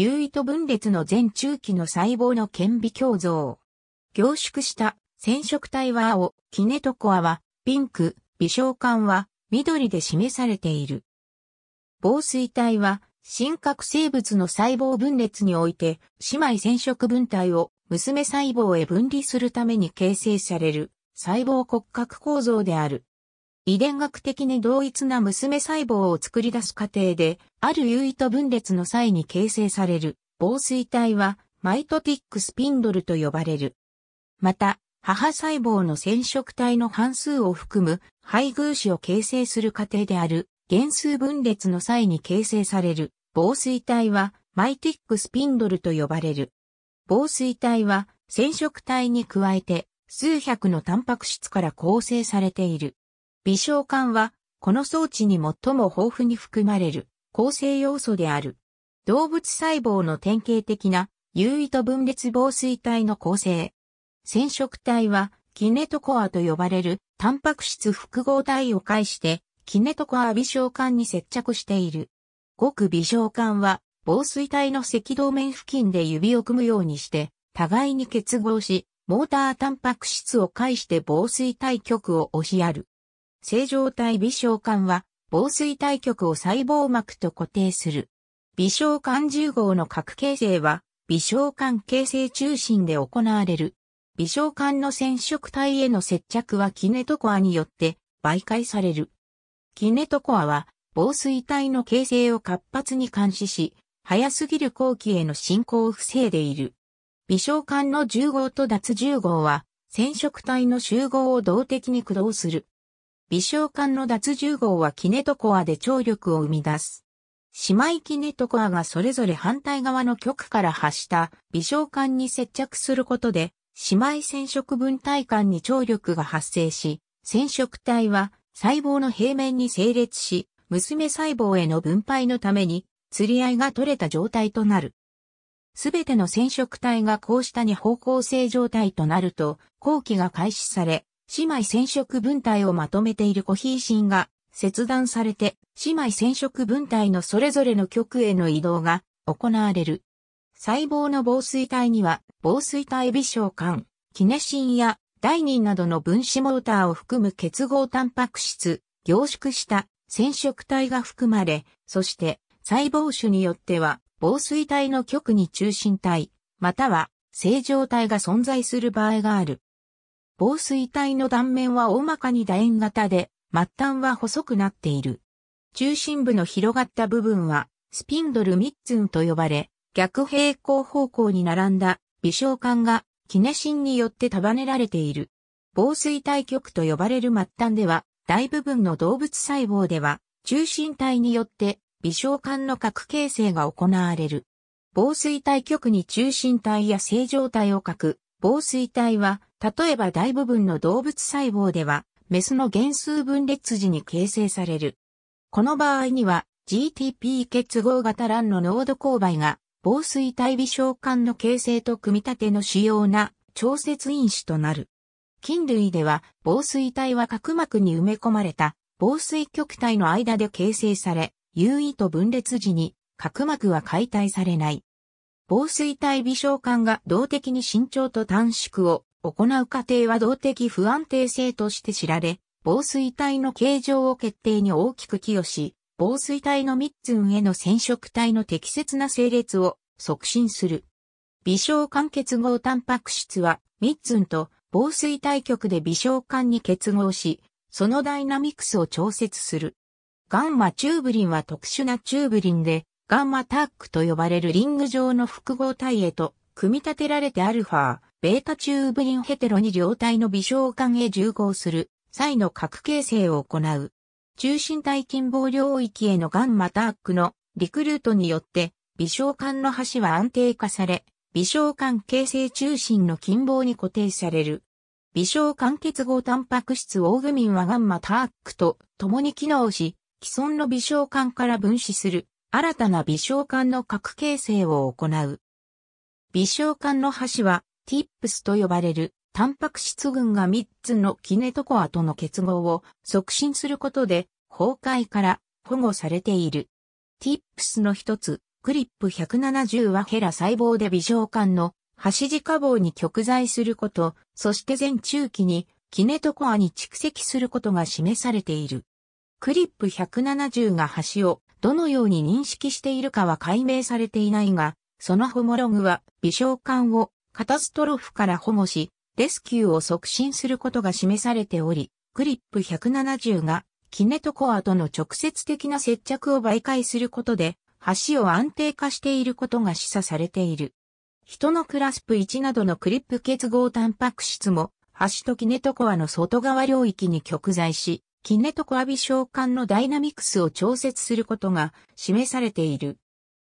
有と分裂の前中期の細胞の顕微鏡像。凝縮した染色体は青、キネトコアはピンク、微小管は緑で示されている。防水体は真核生物の細胞分裂において姉妹染色分体を娘細胞へ分離するために形成される細胞骨格構造である。遺伝学的に同一な娘細胞を作り出す過程で、ある優位と分裂の際に形成される、防水体は、マイトティックスピンドルと呼ばれる。また、母細胞の染色体の半数を含む配偶子を形成する過程である、原数分裂の際に形成される、防水体は、マイティックスピンドルと呼ばれる。防水体は、染色体に加えて、数百のタンパク質から構成されている。微小管は、この装置に最も豊富に含まれる構成要素である。動物細胞の典型的な有意と分裂防水体の構成。染色体はキネトコアと呼ばれるタンパク質複合体を介してキネトコア微小管に接着している。ごく微小管は防水体の赤道面付近で指を組むようにして互いに結合し、モータータンパク質を介して防水体極を押しやる。正常体微小管は、防水体極を細胞膜と固定する。微小管10号の核形成は、微小管形成中心で行われる。微小管の染色体への接着はキネトコアによって媒介される。キネトコアは防水体の形成を活発に監視し、早すぎる後期への進行を防いでいる。微小管の10号と脱10号は染色体の集合を動的に駆動する。微小管の脱重合はキネトコアで張力を生み出す。姉妹キネトコアがそれぞれ反対側の極から発した微小管に接着することで、姉妹染色分体間に張力が発生し、染色体は細胞の平面に整列し、娘細胞への分配のために、釣り合いが取れた状態となる。すべての染色体がこうした二方向性状態となると、後期が開始され、姉妹染色分体をまとめているコヒーシンが切断されて、姉妹染色分体のそれぞれの極への移動が行われる。細胞の防水体には、防水体微小管、キネシンやダイニンなどの分子モーターを含む結合タンパク質、凝縮した染色体が含まれ、そして細胞種によっては防水体の極に中心体、または正常体が存在する場合がある。防水体の断面は大まかに楕円型で、末端は細くなっている。中心部の広がった部分は、スピンドルミッツンと呼ばれ、逆平行方向に並んだ微小管が、キネシンによって束ねられている。防水体極と呼ばれる末端では、大部分の動物細胞では、中心体によって微小管の核形成が行われる。防水体極に中心体や正常体を書く。防水体は例えば大部分の動物細胞では、メスの原数分裂時に形成される。この場合には、GTP 結合型卵の濃度勾配が、防水体微小管の形成と組み立ての主要な調節因子となる。菌類では、防水体は角膜に埋め込まれた防水極体の間で形成され、優位と分裂時に角膜は解体されない。防水体微小管が動的に伸長と短縮を行う過程は動的不安定性として知られ、防水体の形状を決定に大きく寄与し、防水体の密運への染色体の適切な整列を促進する。微小間結合タンパク質は密運と防水体極で微小間に結合し、そのダイナミクスを調節する。ガンマチューブリンは特殊なチューブリンで、ガンマタックと呼ばれるリング状の複合体へと組み立てられてアルファ、ベータチューブリンヘテロに両体の微小管へ重合する際の核形成を行う。中心体近傍領域へのガンマタックのリクルートによって微小管の端は安定化され、微小管形成中心の近傍に固定される。微小管結合タンパク質オーグミンはガンマタックと共に機能し、既存の微小管から分子する新たな微小管の核形成を行う。微小管の端はティップスと呼ばれるタンパク質群が3つのキネトコアとの結合を促進することで崩壊から保護されている。ティップスの一つ、クリップ170はヘラ細胞で微小管の端直棒に極在すること、そして全中期にキネトコアに蓄積することが示されている。クリップ170が端をどのように認識しているかは解明されていないが、そのホモログは微小管をカタストロフから保護し、レスキューを促進することが示されており、クリップ170がキネトコアとの直接的な接着を媒介することで、橋を安定化していることが示唆されている。人のクラスプ1などのクリップ結合タンパク質も、橋とキネトコアの外側領域に極在し、キネトコア微小管のダイナミクスを調節することが示されている。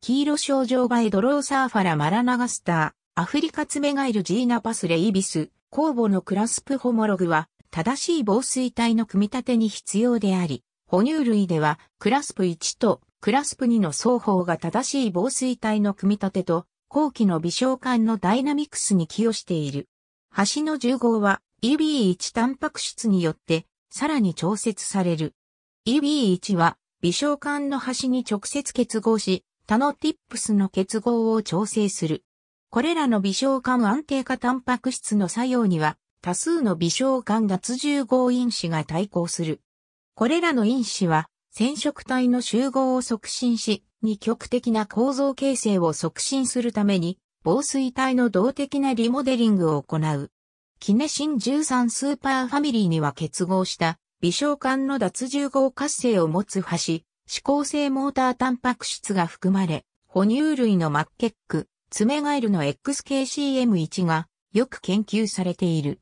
黄色症状エドローサーファラマラナガスター。アフリカツメガエルジーナパスレイビス、公母のクラスプホモログは、正しい防水体の組み立てに必要であり、哺乳類では、クラスプ1とクラスプ2の双方が正しい防水体の組み立てと、後期の微小管のダイナミクスに寄与している。端の重合は EB1 タンパク質によってさらに調節される。EB1 は微小管の端に直接結合し、他のティップスの結合を調整する。これらの微小管安定化タンパク質の作用には、多数の微小管脱重合因子が対抗する。これらの因子は、染色体の集合を促進し、二極的な構造形成を促進するために、防水体の動的なリモデリングを行う。キネシン13スーパーファミリーには結合した微小管の脱重合活性を持つ端、指向性モータータンパク質が含まれ、哺乳類の末結ク。ツメガエルの XKCM1 がよく研究されている。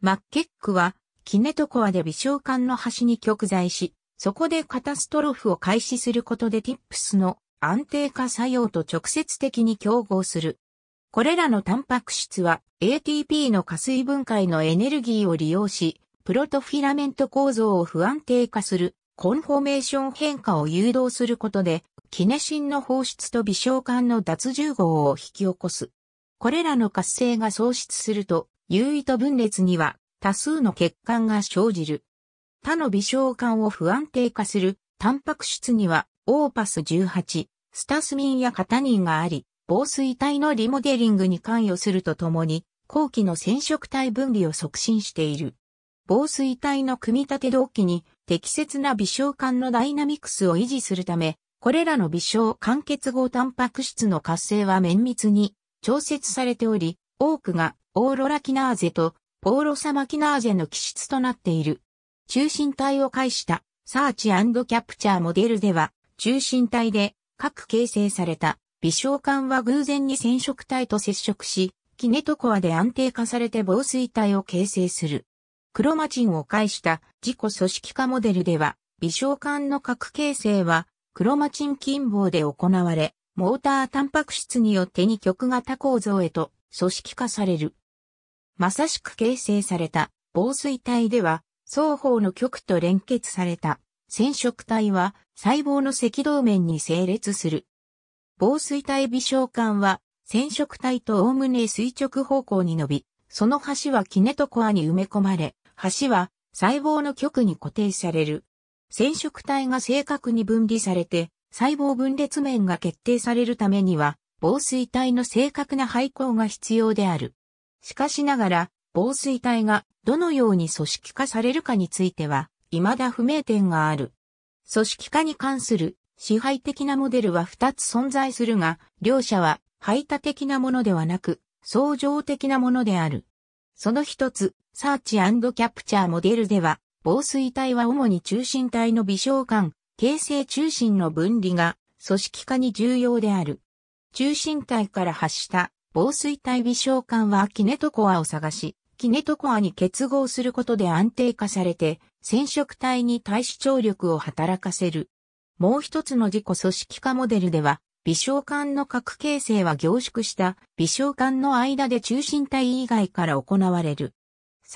マッケックは、キネトコアで微小管の端に極在し、そこでカタストロフを開始することで TIPS の安定化作用と直接的に競合する。これらのタンパク質は ATP の加水分解のエネルギーを利用し、プロトフィラメント構造を不安定化するコンフォメーション変化を誘導することでキネシンの放出と微小管の脱重合を引き起こす。これらの活性が喪失すると、優位と分裂には多数の欠陥が生じる。他の微小管を不安定化する、タンパク質には、オーパス18、スタスミンやカタニンがあり、防水体のリモデリングに関与するとともに、後期の染色体分離を促進している。防水体の組み立て動機に適切な微小管のダイナミクスを維持するため、これらの微小間欠合タンパク質の活性は綿密に調節されており、多くがオーロラキナーゼとオーロサマキナーゼの基質となっている。中心体を介したサーチキャプチャーモデルでは、中心体で各形成された微小管は偶然に染色体と接触し、キネトコアで安定化されて防水体を形成する。クロマチンを介した自己組織化モデルでは、微小管の核形成はクロマチン近傍で行われ、モータータンパク質によって二極型構造へと組織化される。まさしく形成された防水体では、双方の極と連結された染色体は細胞の赤道面に整列する。防水体微小管は染色体とおおむね垂直方向に伸び、その端はキネトコアに埋め込まれ、端は細胞の極に固定される。染色体が正確に分離されて、細胞分裂面が決定されるためには、防水体の正確な配光が必要である。しかしながら、防水体がどのように組織化されるかについては、未だ不明点がある。組織化に関する支配的なモデルは2つ存在するが、両者は排他的なものではなく、相乗的なものである。その一つ、サーチキャプチャーモデルでは、防水体は主に中心体の微小管、形成中心の分離が組織化に重要である。中心体から発した防水体微小管はキネトコアを探し、キネトコアに結合することで安定化されて、染色体に対視聴力を働かせる。もう一つの自己組織化モデルでは、微小管の核形成は凝縮した微小管の間で中心体以外から行われる。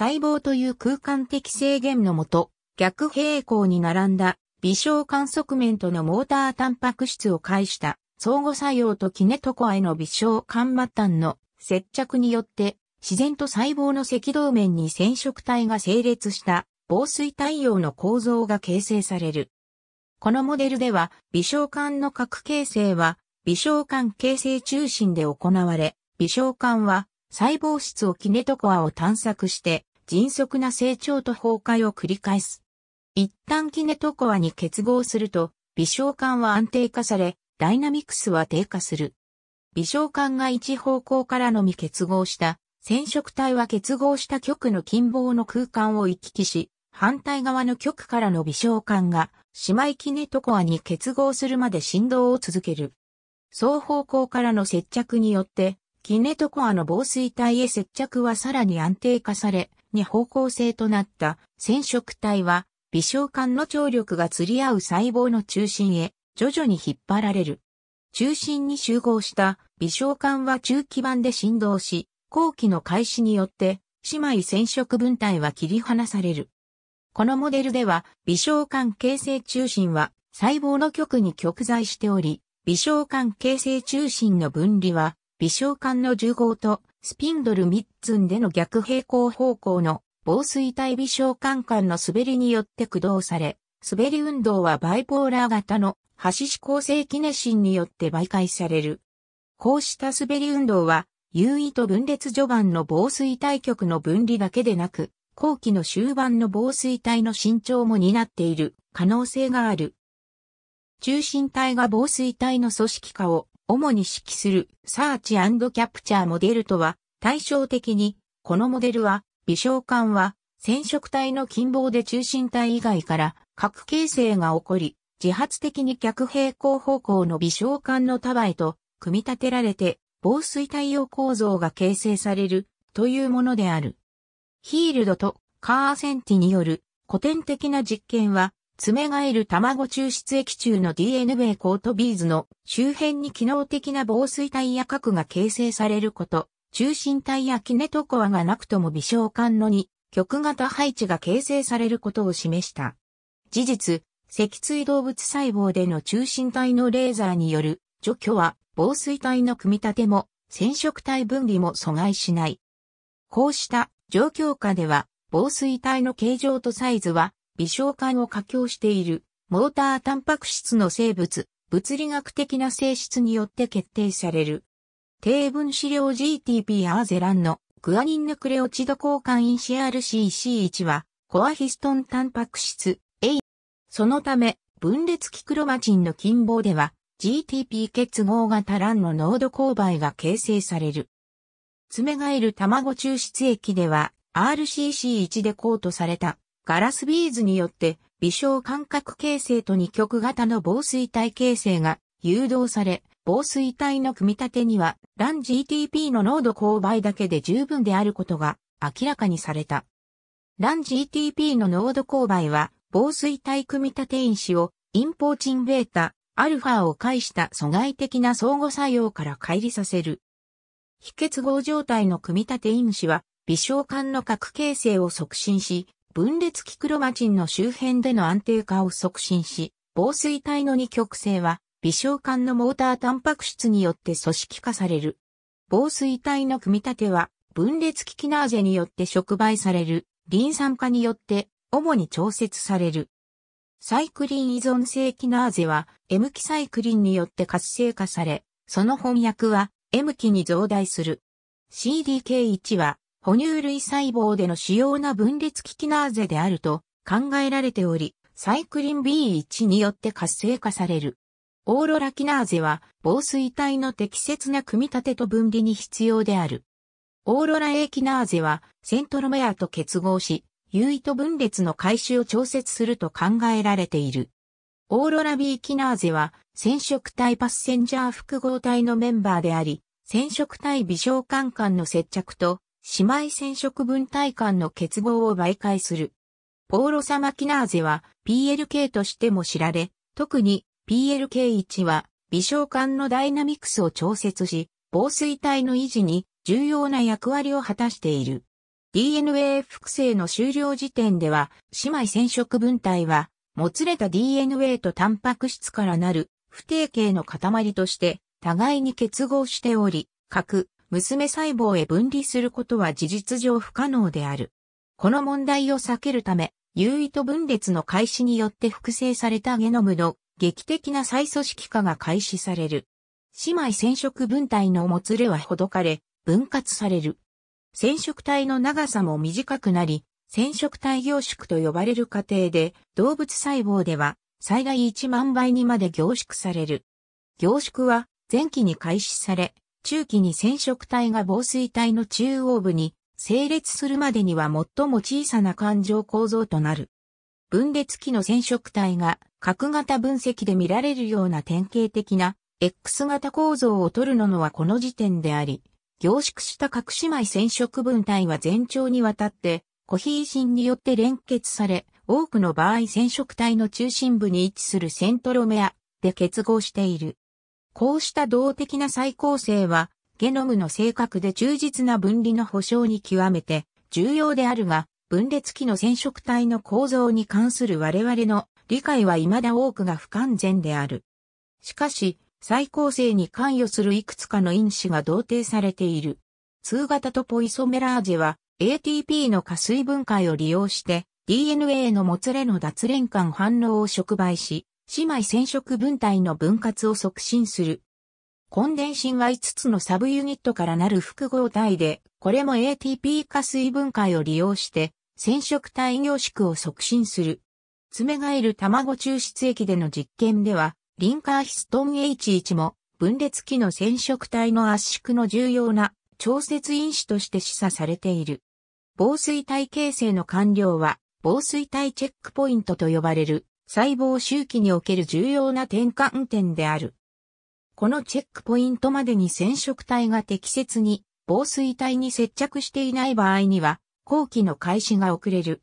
細胞という空間的制限のもと、逆平行に並んだ微小観測面とのモータータンパク質を介した相互作用とキネトコアへの微小間末端の接着によって自然と細胞の赤道面に染色体が整列した防水対応の構造が形成される。このモデルでは微小管の核形成は微小管形成中心で行われ、微小管は細胞質をキネトコアを探索して迅速な成長と崩壊を繰り返す。一旦キネトコアに結合すると、微小管は安定化され、ダイナミクスは低下する。微小管が一方向からのみ結合した染色体は結合した極の近傍の空間を行き来し、反対側の極からの微小管が姉妹キネトコアに結合するまで振動を続ける。双方向からの接着によって、キネトコアの防水体へ接着はさらに安定化され、に方向性となった染色体は微小管の張力が釣り合う細胞の中心へ徐々に引っ張られる。中心に集合した微小管は中基板で振動し、後期の開始によって姉妹染色分体は切り離される。このモデルでは微小管形成中心は細胞の極に極在しており、微小管形成中心の分離は微小管の重合とスピンドルミッツンでの逆平行方向の防水体微小管管の滑りによって駆動され、滑り運動はバイポーラー型の端子構成キネシンによって媒介される。こうした滑り運動は、優位と分裂序盤の防水体極の分離だけでなく、後期の終盤の防水体の伸長も担っている可能性がある。中心体が防水体の組織化を主に指揮するサーチキャプチャーモデルとは対照的に、このモデルは、微小管は染色体の近傍で中心体以外から核形成が起こり、自発的に逆平行方向の微小管の束へと組み立てられて防水対応構造が形成されるというものである。ヒールドとカーセンティによる古典的な実験は爪がいる卵抽出液中の DNA コートビーズの周辺に機能的な防水体や核が形成されること、中心体やキネトコアがなくとも微小管のに極型配置が形成されることを示した。事実、脊椎動物細胞での中心体のレーザーによる除去は防水体の組み立ても染色体分離も阻害しない。こうした状況下では防水体の形状とサイズは微小管を加強している、モータータンパク質の生物、物理学的な性質によって決定される。低分子量 GTP アーゼランのグアニンヌクレオチド交換因子 RCC1 は、コアヒストンタンパク質 A。そのため、分裂キクロマチンの近傍では、GTP 結合型ランの濃度勾配が形成される。爪がいる卵抽出液では、RCC1 でコートされたガラスビーズによって微小間隔形成と二極型の防水体形成が誘導され、防水体の組み立てには、ラン GTP の濃度勾配だけで十分であることが明らかにされた。ラン GTP の濃度勾配は、防水体組み立て因子を、インポーチンベータ、アルファを介した阻害的な相互作用から乖離させる。非結合状態の組み立て因子は、微小間の核形成を促進し、分裂キクロマチンの周辺での安定化を促進し、防水体の二極性は、微小管のモータータンパク質によって組織化される。防水体の組み立ては、分裂キキナーゼによって触媒される、リン酸化によって、主に調節される。サイクリン依存性キナーゼは、M キサイクリンによって活性化され、その翻訳は、M 期に増大する。CDK1 は、哺乳類細胞での主要な分裂キキナーゼであると考えられており、サイクリン B1 によって活性化される。オーロラキナーゼは防水体の適切な組み立てと分離に必要である。オーロラ A キナーゼはセントロメアと結合し、有意と分裂の回収を調節すると考えられている。オーロラ B キナーゼは染色体パッセンジャー複合体のメンバーであり、染色体微小管管の接着と姉妹染色分体間の結合を媒介する。ポーロサマキナーゼは PLK としても知られ、特に PLK1 は微小管のダイナミクスを調節し、防水体の維持に重要な役割を果たしている。DNA 複製の終了時点では、姉妹染色分体は、もつれた DNA とタンパク質からなる不定形の塊として、互いに結合しており、核、娘細胞へ分離することは事実上不可能である。この問題を避けるため、有意と分裂の開始によって複製されたゲノムの劇的な再組織化が開始される。姉妹染色分体のもつれはほどかれ、分割される。染色体の長さも短くなり、染色体凝縮と呼ばれる過程で、動物細胞では最大1万倍にまで凝縮される。凝縮は前期に開始され、中期に染色体が防水体の中央部に整列するまでには最も小さな環状構造となる。分裂期の染色体が角型分析で見られるような典型的な X 型構造を取るののはこの時点であり、凝縮した各姉妹染色分体は全長にわたってコヒーシンによって連結され、多くの場合染色体の中心部に位置するセントロメアで結合している。こうした動的な再構成は、ゲノムの正確で忠実な分離の保障に極めて重要であるが、分裂期の染色体の構造に関する我々の理解は未だ多くが不完全である。しかし、再構成に関与するいくつかの因子が同定されている。通型トポイソメラーゼは ATP の加水分解を利用して DNA のもつれの脱連間反応を触媒し、姉妹染色分体の分割を促進する。コンデンシンは5つのサブユニットからなる複合体で、これも ATP 化水分解を利用して、染色体凝縮を促進する。爪がいる卵抽出液での実験では、リンカーヒストン H1 も分裂期の染色体の圧縮の重要な調節因子として示唆されている。防水体形成の完了は、防水体チェックポイントと呼ばれる細胞周期における重要な転換点である。このチェックポイントまでに染色体が適切に防水体に接着していない場合には、後期の開始が遅れる。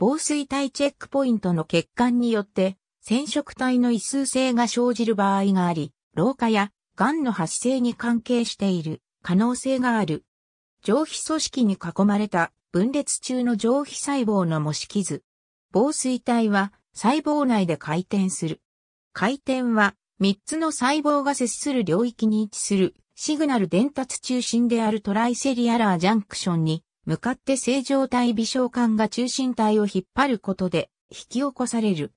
防水体チェックポイントの欠陥によって、染色体の異数性が生じる場合があり、老化や癌の発生に関係している可能性がある。上皮組織に囲まれた分裂中の上皮細胞の模式図。防水体は細胞内で回転する。回転は、3つの細胞が接する領域に位置する、シグナル伝達中心であるトライセリアラージャンクションに、向かって正常体微小管が中心体を引っ張ることで、引き起こされる。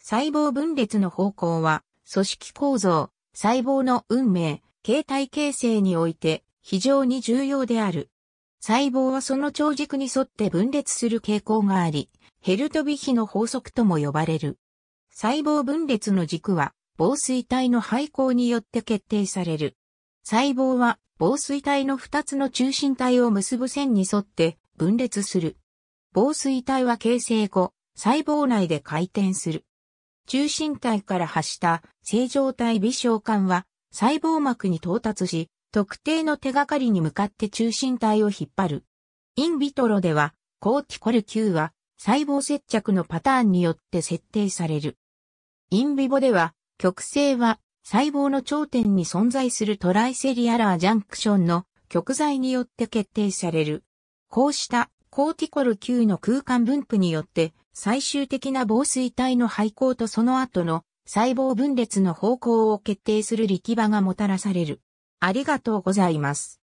細胞分裂の方向は、組織構造、細胞の運命、形態形成において非常に重要である。細胞はその長軸に沿って分裂する傾向があり、ヘルトビヒの法則とも呼ばれる。細胞分裂の軸は、防水体の配光によって決定される。細胞は、防水体の2つの中心体を結ぶ線に沿って分裂する。防水体は形成後、細胞内で回転する。中心体から発した正常体微小管は細胞膜に到達し、特定の手がかりに向かって中心体を引っ張る。インビトロでは、コーティコル Q は細胞接着のパターンによって設定される。インビボでは、極性は細胞の頂点に存在するトライセリアラージャンクションの極材によって決定される。こうしたコーティコル Q の空間分布によって最終的な防水体の廃光とその後の細胞分裂の方向を決定する力場がもたらされる。ありがとうございます。